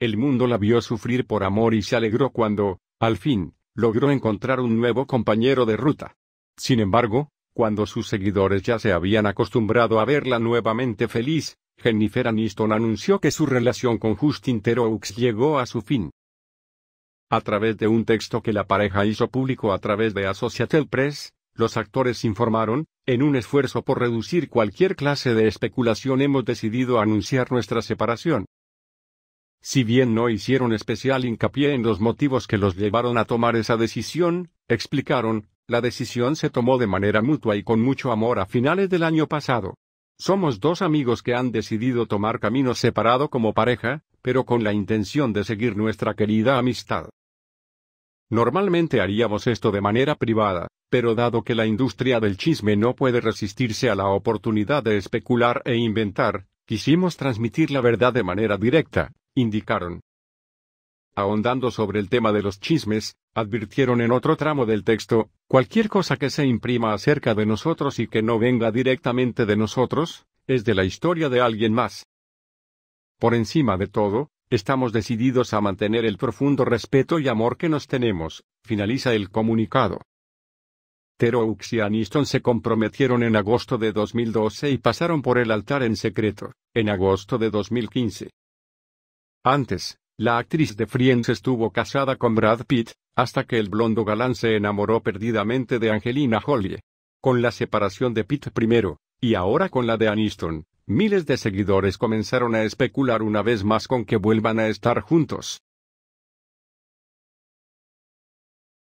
El mundo la vio sufrir por amor y se alegró cuando, al fin, logró encontrar un nuevo compañero de ruta. Sin embargo, cuando sus seguidores ya se habían acostumbrado a verla nuevamente feliz, Jennifer Aniston anunció que su relación con Justin Theroux llegó a su fin. A través de un texto que la pareja hizo público a través de Associated Press, los actores informaron, en un esfuerzo por reducir cualquier clase de especulación hemos decidido anunciar nuestra separación. Si bien no hicieron especial hincapié en los motivos que los llevaron a tomar esa decisión, explicaron, la decisión se tomó de manera mutua y con mucho amor a finales del año pasado. Somos dos amigos que han decidido tomar camino separado como pareja, pero con la intención de seguir nuestra querida amistad. Normalmente haríamos esto de manera privada, pero dado que la industria del chisme no puede resistirse a la oportunidad de especular e inventar, quisimos transmitir la verdad de manera directa indicaron. Ahondando sobre el tema de los chismes, advirtieron en otro tramo del texto, cualquier cosa que se imprima acerca de nosotros y que no venga directamente de nosotros, es de la historia de alguien más. Por encima de todo, estamos decididos a mantener el profundo respeto y amor que nos tenemos, finaliza el comunicado. Teroux y Aniston se comprometieron en agosto de 2012 y pasaron por el altar en secreto, en agosto de 2015. Antes, la actriz de Friends estuvo casada con Brad Pitt, hasta que el blondo galán se enamoró perdidamente de Angelina Jolie. Con la separación de Pitt primero, y ahora con la de Aniston, miles de seguidores comenzaron a especular una vez más con que vuelvan a estar juntos.